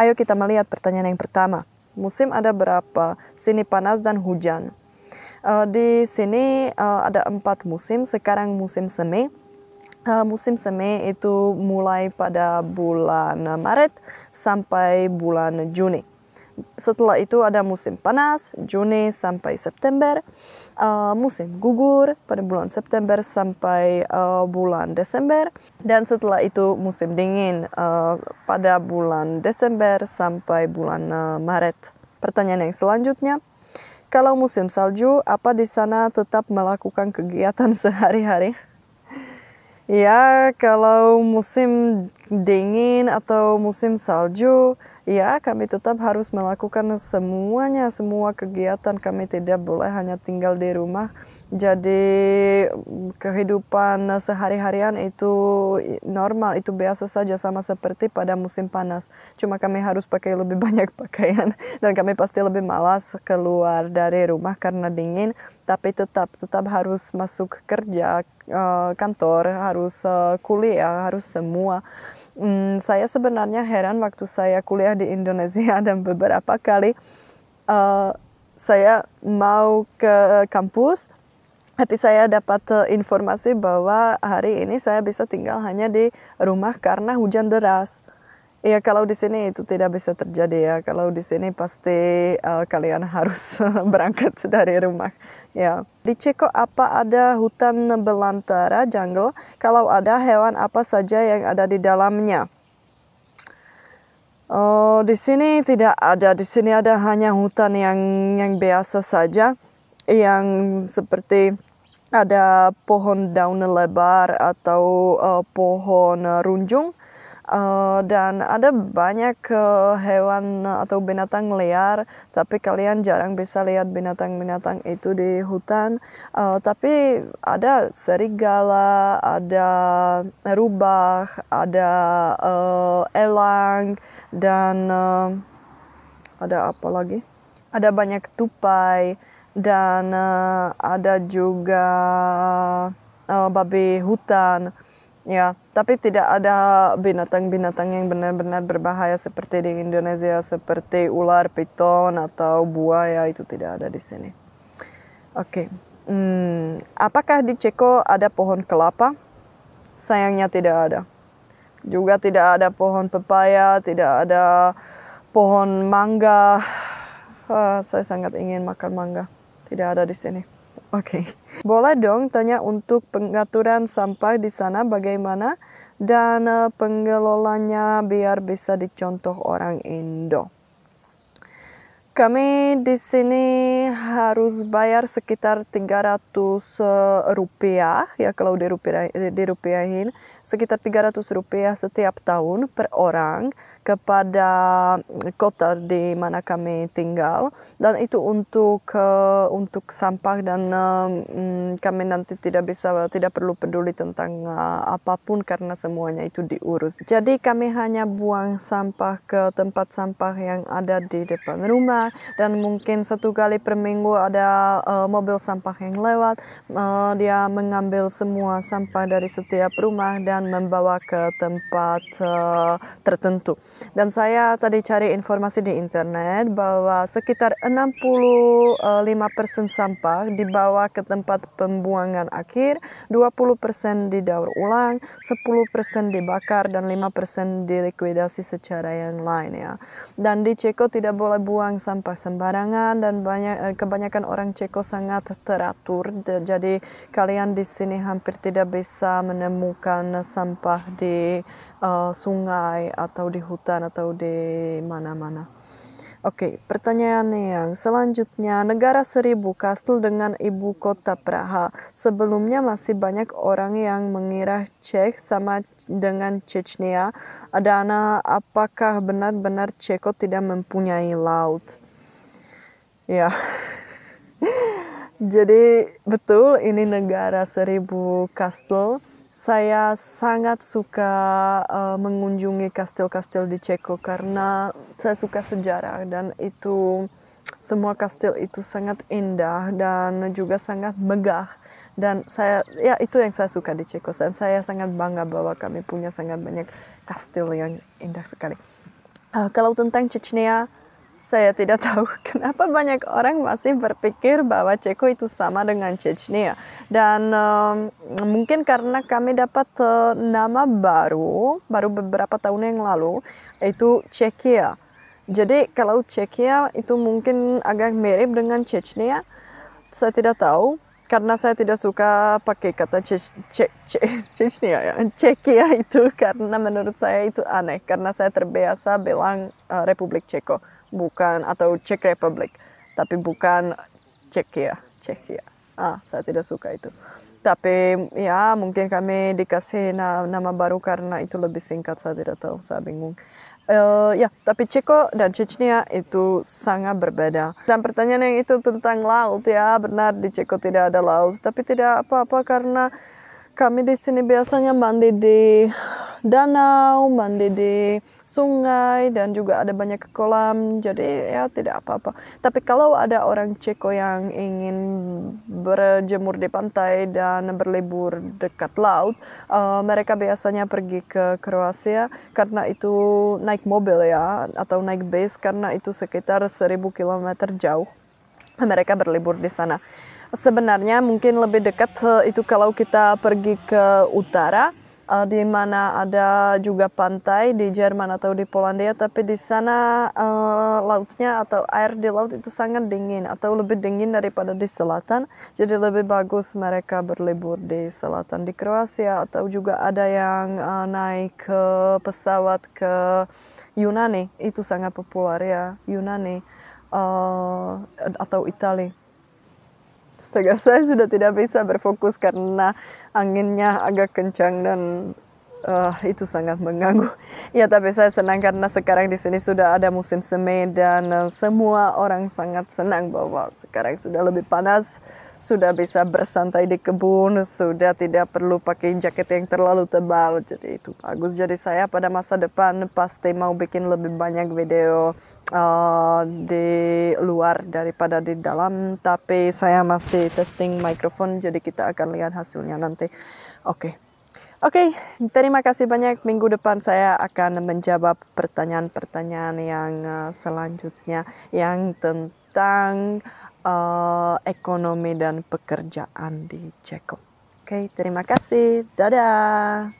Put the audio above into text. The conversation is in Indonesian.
Ayo kita melihat pertanyaan yang pertama. Musim ada berapa? Sini panas dan hujan. Uh, di sini uh, ada empat musim. Sekarang musim semi. Uh, musim semi itu mulai pada bulan Maret sampai bulan Juni setelah itu ada musim panas, Juni sampai September, uh, musim gugur pada bulan September sampai uh, bulan Desember, dan setelah itu musim dingin uh, pada bulan Desember sampai bulan uh, Maret. Pertanyaan yang selanjutnya, kalau musim salju, apa di sana tetap melakukan kegiatan sehari-hari? ya, kalau musim dingin atau musim salju, Ya, kami tetap harus melakukan semuanya, semua kegiatan. Kami tidak boleh hanya tinggal di rumah. Jadi kehidupan sehari-harian itu normal, itu biasa saja sama seperti pada musim panas. Cuma kami harus pakai lebih banyak pakaian dan kami pasti lebih malas keluar dari rumah karena dingin. Tapi tetap tetap harus masuk kerja, eh, kantor, harus eh, kuliah, harus semua. Hmm, saya sebenarnya heran waktu saya kuliah di Indonesia dan beberapa kali uh, saya mau ke kampus, tapi saya dapat eh, informasi bahwa hari ini saya bisa tinggal hanya di rumah karena hujan deras. Ya kalau di sini itu tidak bisa terjadi ya. Kalau di sini pasti uh, kalian harus berangkat dari rumah. Ya. Di Ceko apa ada hutan belantara jungle? Kalau ada hewan apa saja yang ada di dalamnya? Oh di sini tidak ada. Di sini ada hanya hutan yang yang biasa saja, yang seperti ada pohon daun lebar atau uh, pohon runjung Eh, dan ada banyak eh, hewan atau binatang liar, tapi kalian jarang bisa lihat binatang-binatang itu di hutan. Uh, tapi ada serigala, ada rubah, ada uh, elang, dan uh, ada apa lagi? Ada banyak tupai dan uh, ada juga uh, babi hutan Ya, tapi tidak ada binatang-binatang yang benar-benar berbahaya seperti di Indonesia, seperti ular, piton, atau buaya, itu tidak ada di sini. Oke, hmm, apakah di Ceko ada pohon kelapa? Sayangnya tidak ada. Juga tidak ada pohon pepaya, tidak ada pohon mangga. Ah, saya sangat ingin makan mangga, tidak ada di sini. Oke. Okay. Boleh dong tanya untuk pengaturan sampah di sana bagaimana dan eh, pengelolanya biar bisa dicontoh orang Indo. Kami di sini harus bayar sekitar 300 eh, rupiah ya kalau dirupiah, dirupiahin sekitar 300 rupiah setiap tahun per orang kepada kota di mana kami tinggal dan itu untuk eh, untuk sampah dan eh, mm, kami nanti tidak bisa tidak perlu peduli tentang eh, apapun karena semuanya itu diurus. Jadi kami hanya buang sampah ke tempat sampah yang ada di depan rumah dan mungkin satu kali per minggu ada mobil sampah yang lewat dia mengambil semua sampah dari setiap rumah dan akan membawa ke tempat uh, tertentu. Dan saya tadi cari informasi di internet bahwa sekitar 65% sampah dibawa ke tempat pembuangan akhir, 20% didaur ulang, 10% dibakar dan 5% dilikuidasi secara yang lain ya. Dan di Ceko tidak boleh buang sampah sembarangan dan banyak eh, kebanyakan orang Ceko sangat teratur. Jadi kalian di sini hampir tidak bisa menemukan sampah di uh, sungai atau di hutan atau di mana-mana. Oke, okay, pertanyaan yang selanjutnya. Negara seribu kastil dengan ibu kota Praha. Sebelumnya masih banyak orang yang mengira Cek sama dengan Chechnya. Adana, apakah benar-benar Ceko tidak mempunyai laut? Ya. Jadi betul ini negara seribu kastil saya sangat suka uh, mengunjungi kastil-kastil di Ceko karena saya suka sejarah dan itu semua kastil itu sangat indah dan juga sangat megah dan saya ya itu yang saya suka di Ceko dan saya sangat bangga bahwa kami punya sangat banyak kastil yang indah sekali. Uh, kalau tentang Chechnya saya tidak tahu kenapa banyak orang masih berpikir bahwa Ceko itu sama dengan Chechnya. Dan um, mungkin karena kami dapat uh, nama baru, baru beberapa tahun yang lalu, yaitu Cekia. Jadi kalau Cekia itu mungkin agak mirip dengan Chechnya, saya tidak tahu. Karena saya tidak suka pakai kata Chechnya ya, Cekia itu karena menurut saya itu aneh. Karena saya terbiasa bilang uh, Republik Ceko bukan atau Czech Republic, tapi bukan Czechia, Czechia. Ah, saya tidak suka itu. Tapi ya mungkin kami dikasih nama, baru karena itu lebih singkat, saya tidak tahu, saya bingung. Uh, ya, tapi Ceko dan Cecnia itu sangat berbeda. Dan pertanyaan yang itu tentang laut ya, benar di Ceko tidak ada laut, tapi tidak apa-apa karena kami di sini biasanya mandi di danau, mandi di sungai dan juga ada banyak kolam. Jadi ya tidak apa-apa. Tapi kalau ada orang Ceko yang ingin berjemur di pantai dan berlibur dekat laut, uh, mereka biasanya pergi ke Kroasia karena itu naik mobil ya atau naik bus karena itu sekitar 1000 km jauh. Mereka berlibur di sana sebenarnya mungkin lebih dekat eh, itu kalau kita pergi ke utara uh, di mana ada juga pantai di Jerman atau di Polandia, tapi di sana uh, lautnya atau air di laut itu sangat dingin atau lebih dingin daripada di selatan. Jadi lebih bagus mereka berlibur di selatan di Kroasia atau juga ada yang uh, naik ke pesawat ke Yunani, itu sangat populer ya Yunani uh, atau Italia. Astaga, saya sudah tidak bisa berfokus karena anginnya agak kencang dan uh, itu sangat mengganggu. Ya, tapi saya senang karena sekarang di sini sudah ada musim semi dan uh, semua orang sangat senang bahwa sekarang sudah lebih panas sudah bisa bersantai di kebun, sudah tidak perlu pakai jaket yang terlalu tebal. Jadi itu bagus. Jadi saya pada masa depan pasti mau bikin lebih banyak video uh, di luar daripada di dalam. Tapi saya masih testing mikrofon, jadi kita akan lihat hasilnya nanti. Oke. Okay. Oke, okay, terima kasih banyak. Minggu depan saya akan menjawab pertanyaan-pertanyaan yang eh, selanjutnya yang tentang uh, ekonomi dan pekerjaan di Ceko. Oke, okay, terima kasih. Dadah.